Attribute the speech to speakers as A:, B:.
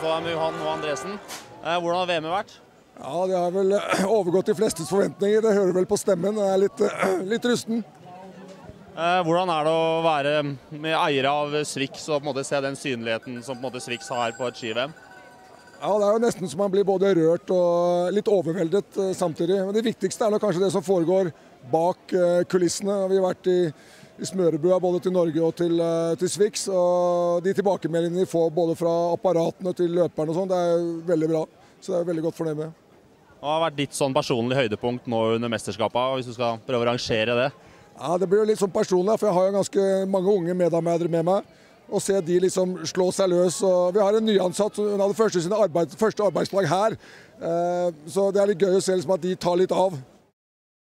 A: for Johan og Andresen. Eh, hvordan har VM vært?
B: Ja, Det har vel eh, overgått de flestes forventninger. Det hører vel på stemmen. Jeg er litt, eh, litt rusten.
A: Hvordan er det å være med eiere av Swix og se den synligheten som Swix har på et ski-VM?
B: Ja, Det er jo nesten så man blir både rørt og litt overveldet eh, samtidig. Men det viktigste er nok kanskje det som foregår bak eh, kulissene. Vi har vært i, i smørebua både til Norge og til, eh, til Swix. Og de tilbakemeldingene vi får både fra apparatene til løperne og sånn, det er veldig bra. Så det er jeg veldig godt fornøyd med.
A: Hva har vært ditt sånn personlig høydepunkt nå under mesterskapet, hvis du skal prøve å rangere det? Ja,
B: Det blir jo litt sånn personlig, for jeg har jo ganske mange unge medarbeidere med meg og se de liksom slå seg løs. Og vi har en nyansatt hun hadde første, arbeid, første arbeidsdag her. Eh, så det er litt gøy å se liksom at de tar litt av.